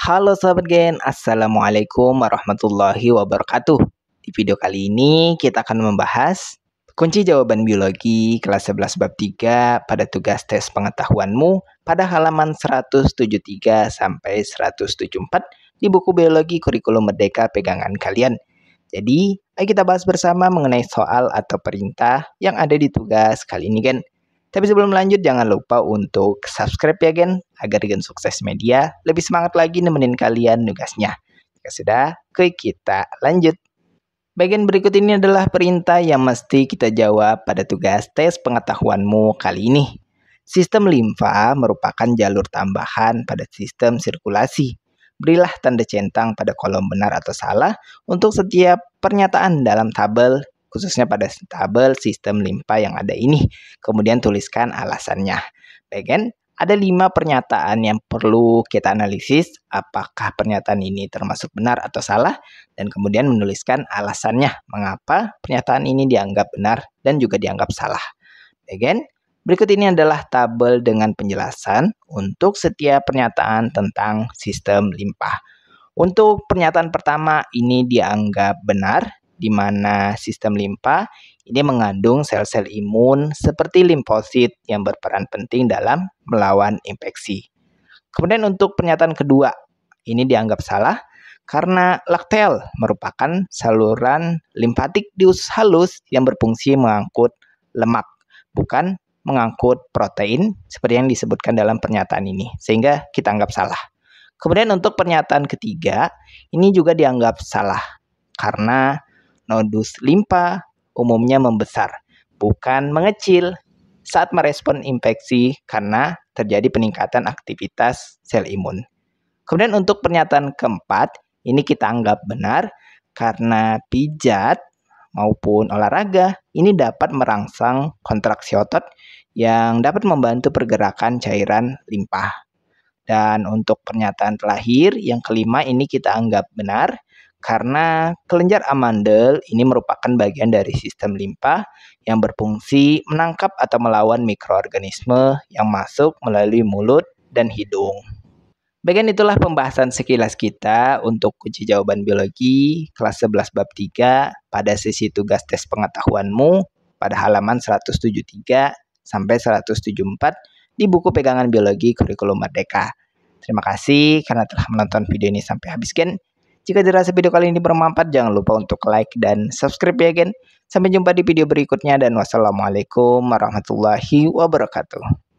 Halo sahabat gen, Assalamualaikum warahmatullahi wabarakatuh Di video kali ini kita akan membahas Kunci jawaban biologi kelas 11 bab 3 pada tugas tes pengetahuanmu pada halaman 173 sampai 174 di buku biologi kurikulum merdeka pegangan kalian. Jadi, ayo kita bahas bersama mengenai soal atau perintah yang ada di tugas kali ini, Gen. Tapi sebelum lanjut jangan lupa untuk subscribe ya gen agar gen sukses media lebih semangat lagi nemenin kalian nugasnya. Jika sudah, klik kita lanjut. Bagian berikut ini adalah perintah yang mesti kita jawab pada tugas tes pengetahuanmu kali ini. Sistem limfa merupakan jalur tambahan pada sistem sirkulasi. Berilah tanda centang pada kolom benar atau salah untuk setiap pernyataan dalam tabel khususnya pada tabel sistem limpa yang ada ini. Kemudian tuliskan alasannya. Bagian ada lima pernyataan yang perlu kita analisis apakah pernyataan ini termasuk benar atau salah dan kemudian menuliskan alasannya mengapa pernyataan ini dianggap benar dan juga dianggap salah. Again, berikut ini adalah tabel dengan penjelasan untuk setiap pernyataan tentang sistem limpa. Untuk pernyataan pertama ini dianggap benar di mana sistem limpa ini mengandung sel-sel imun seperti limfosit yang berperan penting dalam melawan infeksi. Kemudian untuk pernyataan kedua, ini dianggap salah karena laktel merupakan saluran limfatik di usus halus yang berfungsi mengangkut lemak, bukan mengangkut protein seperti yang disebutkan dalam pernyataan ini, sehingga kita anggap salah. Kemudian untuk pernyataan ketiga, ini juga dianggap salah karena nodus limpa umumnya membesar, bukan mengecil saat merespon infeksi karena terjadi peningkatan aktivitas sel imun. Kemudian untuk pernyataan keempat, ini kita anggap benar karena pijat maupun olahraga ini dapat merangsang kontraksi otot yang dapat membantu pergerakan cairan limpa. Dan untuk pernyataan terakhir, yang kelima ini kita anggap benar karena kelenjar amandel ini merupakan bagian dari sistem limpa yang berfungsi menangkap atau melawan mikroorganisme yang masuk melalui mulut dan hidung. Bagian itulah pembahasan sekilas kita untuk kunci jawaban biologi kelas 11 bab 3 pada sesi tugas tes pengetahuanmu pada halaman 173 sampai 174 di buku pegangan biologi kurikulum merdeka. Terima kasih karena telah menonton video ini sampai habis, kan. Jika dirasa video kali ini bermanfaat, jangan lupa untuk like dan subscribe ya, gen. Sampai jumpa di video berikutnya dan wassalamualaikum warahmatullahi wabarakatuh.